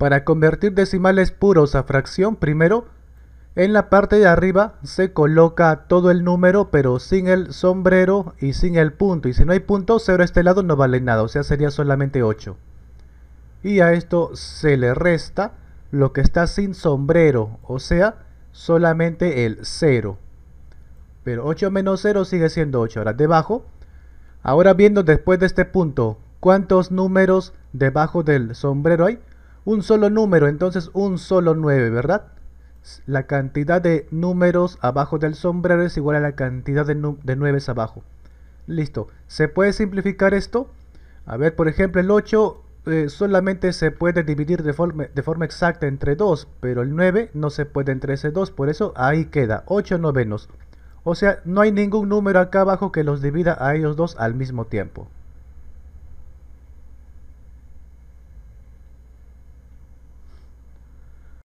Para convertir decimales puros a fracción primero, en la parte de arriba se coloca todo el número pero sin el sombrero y sin el punto. Y si no hay punto, 0 a este lado no vale nada, o sea sería solamente 8. Y a esto se le resta lo que está sin sombrero, o sea solamente el 0. Pero 8 menos 0 sigue siendo 8. Ahora debajo, ahora viendo después de este punto, ¿cuántos números debajo del sombrero hay? un solo número, entonces un solo 9, ¿verdad? La cantidad de números abajo del sombrero es igual a la cantidad de, de 9 abajo. Listo. ¿Se puede simplificar esto? A ver, por ejemplo, el 8 eh, solamente se puede dividir de forma, de forma, exacta entre 2, pero el 9 no se puede entre ese 2, por eso ahí queda 8 novenos. O sea, no hay ningún número acá abajo que los divida a ellos dos al mismo tiempo.